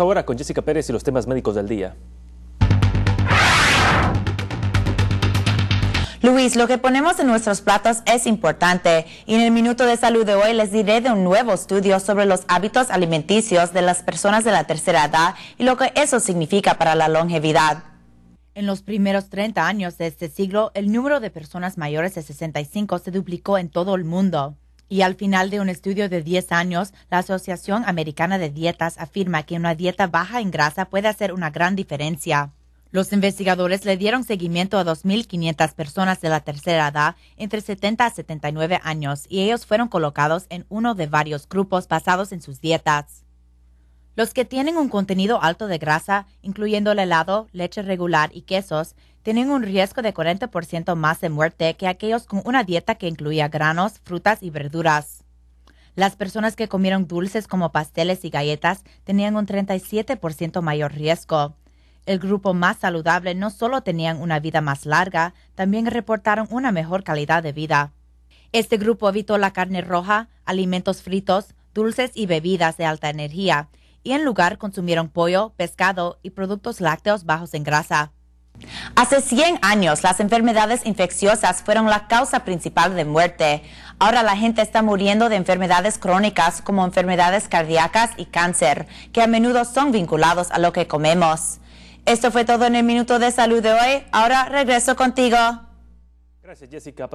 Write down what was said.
Ahora con Jessica Pérez y los temas médicos del día. Luis, lo que ponemos en nuestros platos es importante y en el Minuto de Salud de hoy les diré de un nuevo estudio sobre los hábitos alimenticios de las personas de la tercera edad y lo que eso significa para la longevidad. En los primeros 30 años de este siglo, el número de personas mayores de 65 se duplicó en todo el mundo. Y al final de un estudio de 10 años, la Asociación Americana de Dietas afirma que una dieta baja en grasa puede hacer una gran diferencia. Los investigadores le dieron seguimiento a 2.500 personas de la tercera edad entre 70 a 79 años y ellos fueron colocados en uno de varios grupos basados en sus dietas. Los que tienen un contenido alto de grasa, incluyendo el helado, leche regular y quesos, tienen un riesgo de 40% más de muerte que aquellos con una dieta que incluía granos, frutas y verduras. Las personas que comieron dulces como pasteles y galletas tenían un 37% mayor riesgo. El grupo más saludable no solo tenían una vida más larga, también reportaron una mejor calidad de vida. Este grupo evitó la carne roja, alimentos fritos, dulces y bebidas de alta energía y en lugar consumieron pollo, pescado y productos lácteos bajos en grasa. Hace 100 años las enfermedades infecciosas fueron la causa principal de muerte. Ahora la gente está muriendo de enfermedades crónicas como enfermedades cardíacas y cáncer, que a menudo son vinculados a lo que comemos. Esto fue todo en el Minuto de Salud de hoy. Ahora regreso contigo. Gracias, Jessica.